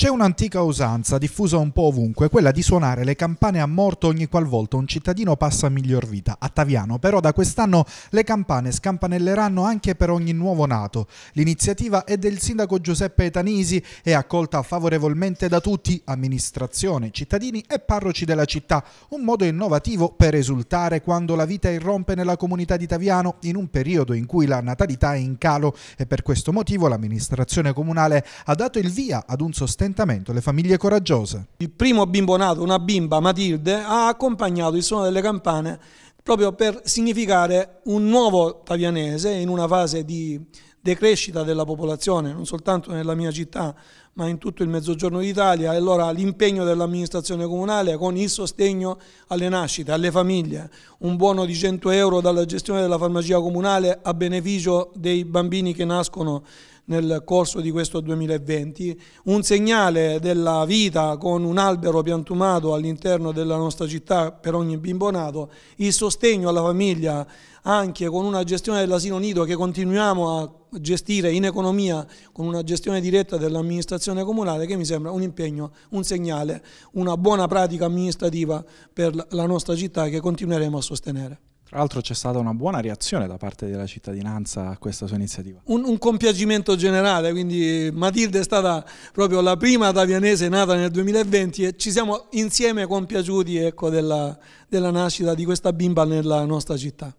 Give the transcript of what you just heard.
C'è un'antica usanza diffusa un po' ovunque, quella di suonare le campane a morto ogni qualvolta un cittadino passa a miglior vita. A Taviano però da quest'anno le campane scampanelleranno anche per ogni nuovo nato. L'iniziativa è del sindaco Giuseppe Tanisi e accolta favorevolmente da tutti, amministrazione, cittadini e parroci della città, un modo innovativo per esultare quando la vita irrompe nella comunità di Taviano in un periodo in cui la natalità è in calo e per questo motivo l'amministrazione comunale ha dato il via ad un sostegno accontentamento le famiglie coraggiose. Il primo bimbo nato, una bimba, Matilde, ha accompagnato il suono delle campane proprio per significare un nuovo tavianese in una fase di decrescita della popolazione, non soltanto nella mia città, ma in tutto il mezzogiorno d'Italia. E allora l'impegno dell'amministrazione comunale con il sostegno alle nascite, alle famiglie, un buono di 100 euro dalla gestione della farmacia comunale a beneficio dei bambini che nascono nel corso di questo 2020, un segnale della vita con un albero piantumato all'interno della nostra città per ogni bimbo nato, il sostegno alla famiglia anche con una gestione dell'asilo nido che continuiamo a gestire in economia con una gestione diretta dell'amministrazione amministrazione comunale che mi sembra un impegno, un segnale, una buona pratica amministrativa per la nostra città che continueremo a sostenere. Tra l'altro c'è stata una buona reazione da parte della cittadinanza a questa sua iniziativa. Un, un, compiacimento generale, quindi Matilde è stata proprio la prima tavianese nata nel 2020 e ci siamo insieme compiaciuti ecco, della, della nascita di questa bimba nella nostra città.